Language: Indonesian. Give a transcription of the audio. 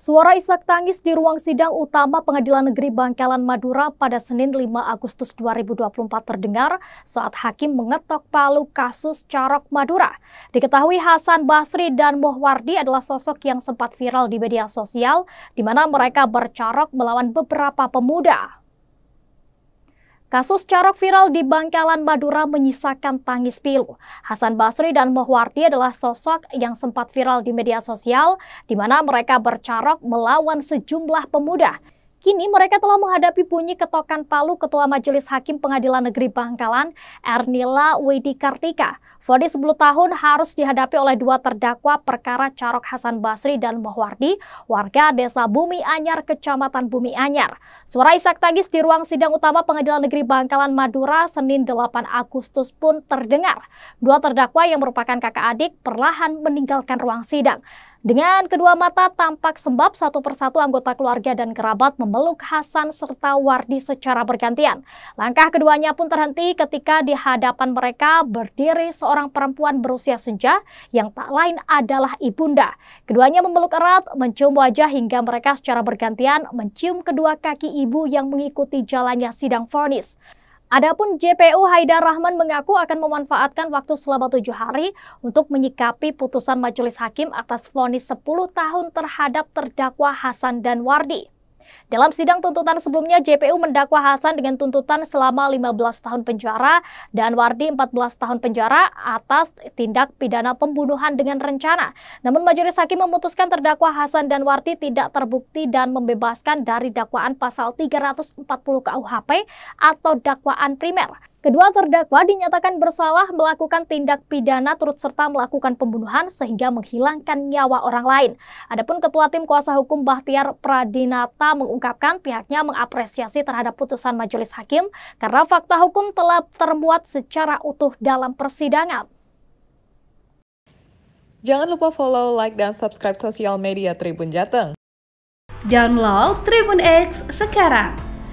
Suara isak tangis di ruang sidang utama Pengadilan Negeri Bangkalan Madura pada Senin 5 Agustus 2024 terdengar saat hakim mengetok palu kasus Carok Madura. Diketahui Hasan Basri dan Mohwardi adalah sosok yang sempat viral di media sosial di mana mereka bercarok melawan beberapa pemuda. Kasus carok viral di Bangkalan Madura menyisakan tangis pilu. Hasan Basri dan Mohwardi adalah sosok yang sempat viral di media sosial, di mana mereka bercarok melawan sejumlah pemuda. Kini mereka telah menghadapi bunyi ketokan palu Ketua Majelis Hakim Pengadilan Negeri Bangkalan, Ernila Widi Kartika. Fodi 10 tahun harus dihadapi oleh dua terdakwa perkara Carok Hasan Basri dan Mohwardi, warga Desa Bumi Anyar, Kecamatan Bumi Anyar. Suara Isak tangis di ruang sidang utama Pengadilan Negeri Bangkalan Madura Senin 8 Agustus pun terdengar. Dua terdakwa yang merupakan kakak adik perlahan meninggalkan ruang sidang. Dengan kedua mata tampak sembab satu persatu anggota keluarga dan kerabat memeluk Hasan serta Wardi secara bergantian. Langkah keduanya pun terhenti ketika di hadapan mereka berdiri seorang perempuan berusia senja yang tak lain adalah ibunda. Keduanya memeluk erat, mencium wajah hingga mereka secara bergantian mencium kedua kaki ibu yang mengikuti jalannya sidang vonis. Adapun JPU Haidar Rahman mengaku akan memanfaatkan waktu selama tujuh hari untuk menyikapi putusan majelis hakim atas vonis 10 tahun terhadap terdakwa Hasan dan Wardi. Dalam sidang tuntutan sebelumnya, JPU mendakwa Hasan dengan tuntutan selama 15 tahun penjara dan Wardi 14 tahun penjara atas tindak pidana pembunuhan dengan rencana. Namun majelis hakim memutuskan terdakwa Hasan dan Wardi tidak terbukti dan membebaskan dari dakwaan pasal 340 KUHP atau dakwaan primer. Kedua terdakwa dinyatakan bersalah melakukan tindak pidana turut serta melakukan pembunuhan sehingga menghilangkan nyawa orang lain. Adapun Ketua Tim Kuasa Hukum Bahtiar Pradinata mengungkapkan pihaknya mengapresiasi terhadap putusan majelis hakim karena fakta hukum telah terbuat secara utuh dalam persidangan. Jangan lupa follow, like, dan subscribe sosial media Tribun Jateng. Download Tribun X sekarang